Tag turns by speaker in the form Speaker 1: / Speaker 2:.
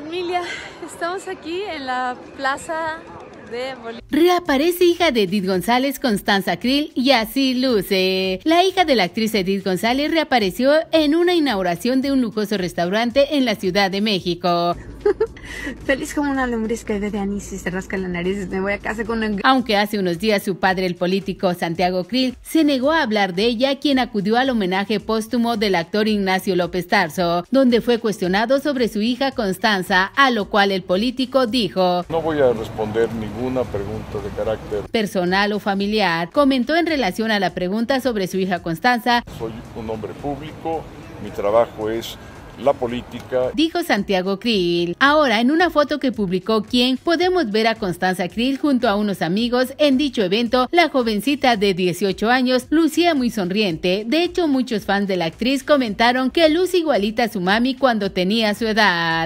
Speaker 1: Familia, estamos aquí en la plaza de Reaparece hija de Edith González, Constanza Krill, y así luce. La hija de la actriz Edith González reapareció en una inauguración de un lujoso restaurante en la Ciudad de México. Feliz como una lombriz que de anís y se rasca la nariz. Me voy a casa con un. Aunque hace unos días su padre, el político Santiago Krill, se negó a hablar de ella, quien acudió al homenaje póstumo del actor Ignacio López Tarso, donde fue cuestionado sobre su hija Constanza, a lo cual el político dijo...
Speaker 2: No voy a responder ninguna pregunta de carácter...
Speaker 1: Personal o familiar, comentó en relación a la pregunta sobre su hija Constanza.
Speaker 2: Soy
Speaker 3: un hombre público, mi trabajo es la política.
Speaker 1: Dijo Santiago Krill. Ahora, en una foto que publicó quien podemos ver a Constanza Krill junto a unos amigos en dicho evento, la jovencita de 18 años lucía muy sonriente. De hecho, muchos fans de la actriz comentaron que luz igualita a su mami cuando tenía su edad.